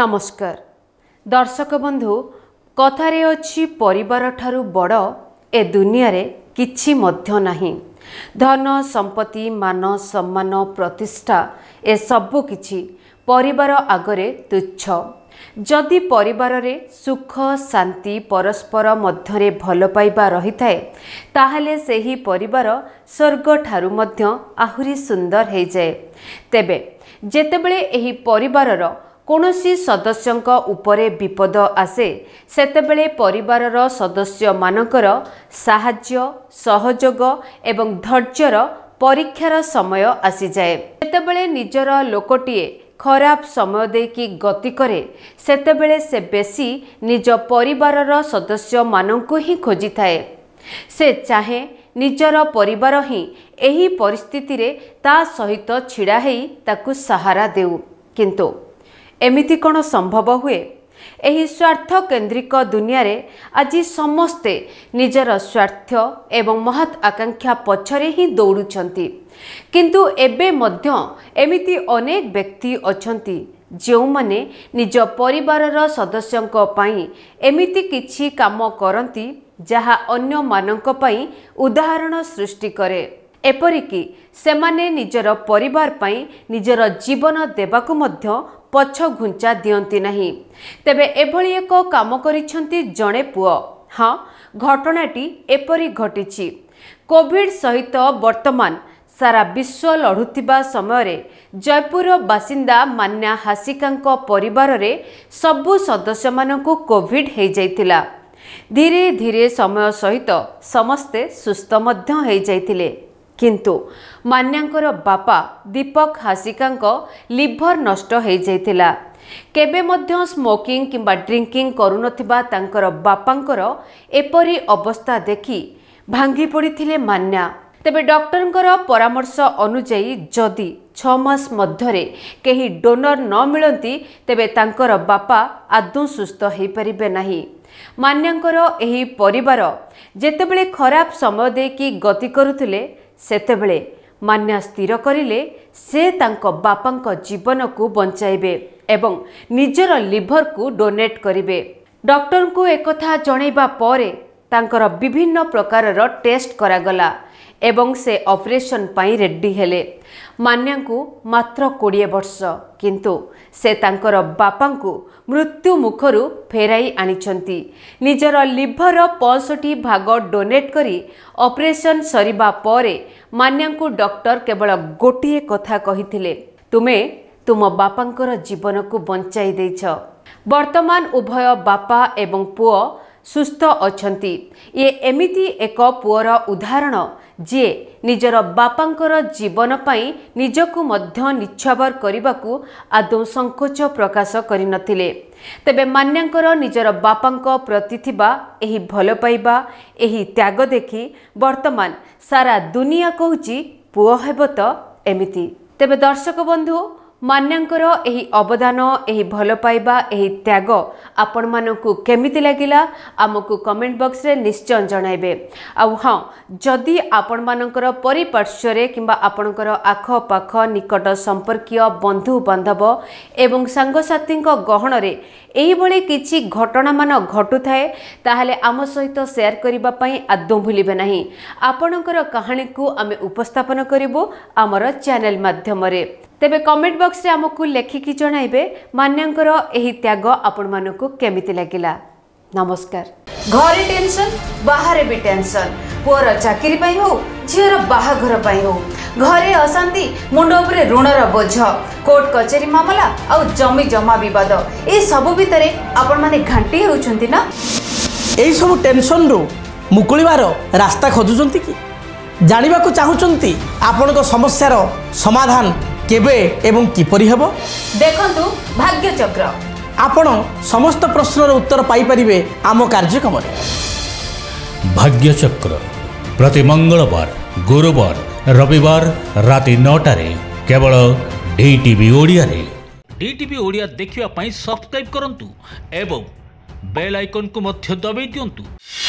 ନମସ୍କାର ଦର୍ଶକ ବନ୍ଧୁ କଥାରେ ଅଛି ପରିବାର ଠାରୁ ବଡ଼ ଏ ଦୁନିଆରେ କିଛି ମଧ୍ୟ ନାହିଁ ଧନ ସମ୍ପତ୍ତି ମାନ ସମ୍ମାନ ପ୍ରତିଷ୍ଠା ଏ ସବୁ କିଛି ପରିବାର ଆଗରେ ତୁଚ୍ଛ ଯଦି ପରିବାରରେ ସୁଖ ଶାନ୍ତି ପରସ୍ପର ମଧ୍ୟରେ ଭଲ ପାଇବା ରହିଥାଏ ତାହେଲେ ସେହି ପରିବାର ସ୍ୱର୍ଗଠାରୁ ମଧ୍ୟ ଆହୁରି ସୁନ୍ଦର ହୋଇଯାଏ ତେବେ ଯେତେବେଳେ ଏହି ପରିବାରର କୌଣସି ସଦସ୍ୟଙ୍କ ଉପରେ ବିପଦ ଆସେ ସେତେବେଳେ ପରିବାରର ସଦସ୍ୟମାନଙ୍କର ସାହାଯ୍ୟ ସହଯୋଗ ଏବଂ ଧୈର୍ଯ୍ୟର ପରୀକ୍ଷାର ସମୟ ଆସିଯାଏ ସେତେବେଳେ ନିଜର ଲୋକଟିଏ ଖରାପ ସମୟ ଦେଇକି ଗତି କରେ ସେତେବେଳେ ସେ ବେଶୀ ନିଜ ପରିବାରର ସଦସ୍ୟମାନଙ୍କୁ ହିଁ ଖୋଜିଥାଏ ସେ ଚାହେଁ ନିଜର ପରିବାର ହିଁ ଏହି ପରିସ୍ଥିତିରେ ତା ସହିତ ଛିଡ଼ା ହେଇ ତାକୁ ସାହାରା ଦେଉ କିନ୍ତୁ ଏମିତି କ'ଣ ସମ୍ଭବ ହୁଏ ଏହି ସ୍ୱାର୍ଥ କେନ୍ଦ୍ରିକ ଦୁନିଆରେ ଆଜି ସମସ୍ତେ ନିଜର ସ୍ୱାର୍ଥ ଏବଂ ମହତ୍ ଆକାଂକ୍ଷା ପଛରେ ହିଁ ଦୌଡ଼ୁଛନ୍ତି କିନ୍ତୁ ଏବେ ମଧ୍ୟ ଏମିତି ଅନେକ ବ୍ୟକ୍ତି ଅଛନ୍ତି ଯେଉଁମାନେ ନିଜ ପରିବାରର ସଦସ୍ୟଙ୍କ ପାଇଁ ଏମିତି କିଛି କାମ କରନ୍ତି ଯାହା ଅନ୍ୟମାନଙ୍କ ପାଇଁ ଉଦାହରଣ ସୃଷ୍ଟି କରେ ଏପରିକି ସେମାନେ ନିଜର ପରିବାର ପାଇଁ ନିଜର ଜୀବନ ଦେବାକୁ ମଧ୍ୟ ପଛଘୁଞ୍ଚା ଦିଅନ୍ତି ନାହିଁ ତେବେ ଏଭଳି ଏକ କାମ କରିଛନ୍ତି ଜଣେ ପୁଅ ହଁ ଘଟଣାଟି ଏପରି ଘଟିଛି କୋଭିଡ୍ ସହିତ ବର୍ତ୍ତମାନ ସାରା ବିଶ୍ୱ ଲଢ଼ୁଥିବା ସମୟରେ ଜୟପୁରର ବାସିନ୍ଦା ମାନ୍ୟା ହାସିକାଙ୍କ ପରିବାରରେ ସବୁ ସଦସ୍ୟମାନଙ୍କୁ କୋଭିଡ୍ ହୋଇଯାଇଥିଲା ଧୀରେ ଧୀରେ ସମୟ ସହିତ ସମସ୍ତେ ସୁସ୍ଥ ମଧ୍ୟ ହୋଇଯାଇଥିଲେ କିନ୍ତୁ ମାନ୍ୟାଙ୍କର ବାପା ଦୀପକ ହାସିକାଙ୍କ ଲିଭର ନଷ୍ଟ ହୋଇଯାଇଥିଲା କେବେ ମଧ୍ୟ ସ୍ମୋକିଂ କିମ୍ବା ଡ୍ରିଙ୍କିଂ କରୁନଥିବା ତାଙ୍କର ବାପାଙ୍କର ଏପରି ଅବସ୍ଥା ଦେଖି ଭାଙ୍ଗି ପଡ଼ିଥିଲେ ମାନ୍ୟା ତେବେ ଡକ୍ଟରଙ୍କର ପରାମର୍ଶ ଅନୁଯାୟୀ ଯଦି ଛଅ ମାସ ମଧ୍ୟରେ କେହି ଡୋନର ନ ମିଳନ୍ତି ତେବେ ତାଙ୍କର ବାପା ଆଦୌ ସୁସ୍ଥ ହୋଇପାରିବେ ନାହିଁ ମାନ୍ୟାଙ୍କର ଏହି ପରିବାର ଯେତେବେଳେ ଖରାପ ସମୟ ଦେଇକି ଗତି କରୁଥିଲେ ସେତେବେଳେ ମାନ୍ୟା ସ୍ଥିର କରିଲେ ସେ ତାଙ୍କ ବାପାଙ୍କ ଜୀବନକୁ ବଞ୍ଚାଇବେ ଏବଂ ନିଜର ଲିଭରକୁ ଡୋନେଟ୍ କରିବେ ଡକ୍ଟରଙ୍କୁ ଏକଥା ଜଣାଇବା ପରେ ତାଙ୍କର ବିଭିନ୍ନ ପ୍ରକାରର ଟେଷ୍ଟ କରାଗଲା ଏବଂ ସେ ଅପରେସନ୍ ପାଇଁ ରେଡ଼ି ହେଲେ ମାନ୍ୟାଙ୍କୁ ମାତ୍ର କୋଡ଼ିଏ ବର୍ଷ କିନ୍ତୁ ସେ ତାଙ୍କର ବାପାଙ୍କୁ ମୃତ୍ୟୁ ମୁଖରୁ ଫେରାଇ ଆଣିଛନ୍ତି ନିଜର ଲିଭର ପଞ୍ଚଷଠି ଭାଗ ଡୋନେଟ୍ କରି ଅପରେସନ୍ ସରିବା ପରେ ମାନ୍ୟାଙ୍କୁ ଡକ୍ଟର କେବଳ ଗୋଟିଏ କଥା କହିଥିଲେ ତୁମେ ତୁମ ବାପାଙ୍କର ଜୀବନକୁ ବଞ୍ଚାଇ ଦେଇଛ ବର୍ତ୍ତମାନ ଉଭୟ ବାପା ଏବଂ ପୁଅ ସୁସ୍ଥ ଅଛନ୍ତି ଇଏ ଏମିତି ଏକ ପୁଅର ଉଦାହରଣ ଯିଏ ନିଜର ବାପାଙ୍କର ଜୀବନ ପାଇଁ ନିଜକୁ ମଧ୍ୟ ନିଚ୍ଛବର କରିବାକୁ ଆଦୌ ସଙ୍କୋଚ ପ୍ରକାଶ କରିନଥିଲେ ତେବେ ମାନ୍ୟାଙ୍କର ନିଜର ବାପାଙ୍କ ପ୍ରତି ଥିବା ଏହି ଭଲ ପାଇବା ଏହି ତ୍ୟାଗ ଦେଖି ବର୍ତ୍ତମାନ ସାରା ଦୁନିଆ କହୁଛି ପୁଅ ହେବ ତ ଏମିତି ତେବେ ଦର୍ଶକ ବନ୍ଧୁ ମାନ୍ୟାଙ୍କର ଏହି ଅବଦାନ ଏହି ଭଲ ପାଇବା ଏହି ତ୍ୟାଗ ଆପଣମାନଙ୍କୁ କେମିତି ଲାଗିଲା ଆମକୁ କମେଣ୍ଟ ବକ୍ସରେ ନିଶ୍ଚୟ ଜଣାଇବେ ଆଉ ହଁ ଯଦି ଆପଣମାନଙ୍କର ପରିପାର୍ଶ୍ୱରେ କିମ୍ବା ଆପଣଙ୍କର ଆଖପାଖ ନିକଟ ସମ୍ପର୍କୀୟ ବନ୍ଧୁବାନ୍ଧବ ଏବଂ ସାଙ୍ଗସାଥୀଙ୍କ ଗହଣରେ ଏହିଭଳି କିଛି ଘଟଣାମାନ ଘଟୁଥାଏ ତାହେଲେ ଆମ ସହିତ ସେୟାର କରିବା ପାଇଁ ଆଦୌ ଭୁଲିବେ ନାହିଁ ଆପଣଙ୍କର କାହାଣୀକୁ ଆମେ ଉପସ୍ଥାପନ କରିବୁ ଆମର ଚ୍ୟାନେଲ ମାଧ୍ୟମରେ ତେବେ କମେଣ୍ଟ ବକ୍ସରେ ଆମକୁ ଲେଖିକି ଜଣାଇବେ ମାନ୍ୟାଙ୍କର ଏହି ତ୍ୟାଗ ଆପଣମାନଙ୍କୁ କେମିତି ଲାଗିଲା ନମସ୍କାର ଘରେ ଟେନସନ୍ ବାହାରେ ବି ଟେନସନ୍ ପୁଅର ଚାକିରି ପାଇଁ ହଉ ଝିଅର ବାହାଘର ପାଇଁ ହଉ ଘରେ ଅଶାନ୍ତି ମୁଣ୍ଡ ଉପରେ ଋଣର ବୋଝ କୋର୍ଟ କଚେରୀ ମାମଲା ଆଉ ଜମି ଜମା ବିବାଦ ଏସବୁ ଭିତରେ ଆପଣମାନେ ଘାଣ୍ଟି ହେଉଛନ୍ତି ନା ଏଇସବୁ ଟେନସନ୍ରୁ ମୁକୁଳିବାର ରାସ୍ତା ଖୋଜୁଛନ୍ତି କି ଜାଣିବାକୁ ଚାହୁଁଛନ୍ତି ଆପଣଙ୍କ ସମସ୍ୟାର ସମାଧାନ কেবে এবং কিপরি হব দেখন্তু ভাগ্যচক্র ଆପଣ ସମସ୍ତ ପ୍ରଶ୍ନର ଉତ୍ତର ପାଇପାରିବେ ଆମ କାର୍ଯ୍ୟକ୍ରମରେ ଭାଗ୍ୟଚକ୍ର ପ୍ରତି ମଙ୍ଗଳବାର ଗୁରୁବାର ରବିବାର ରାତି ନଅଟାରେ କେବଳ ଡି ଟିଭି ଓଡ଼ିଆରେ ଡି ଟିଭି ଓଡ଼ିଆ ଦେଖିବା ପାଇଁ ସବସ୍କ୍ରାଇବ୍ କରନ୍ତୁ ଏବଂ ବେଲ୍ ଆଇକନ୍କୁ ମଧ୍ୟ ଦବାଇ ଦିଅନ୍ତୁ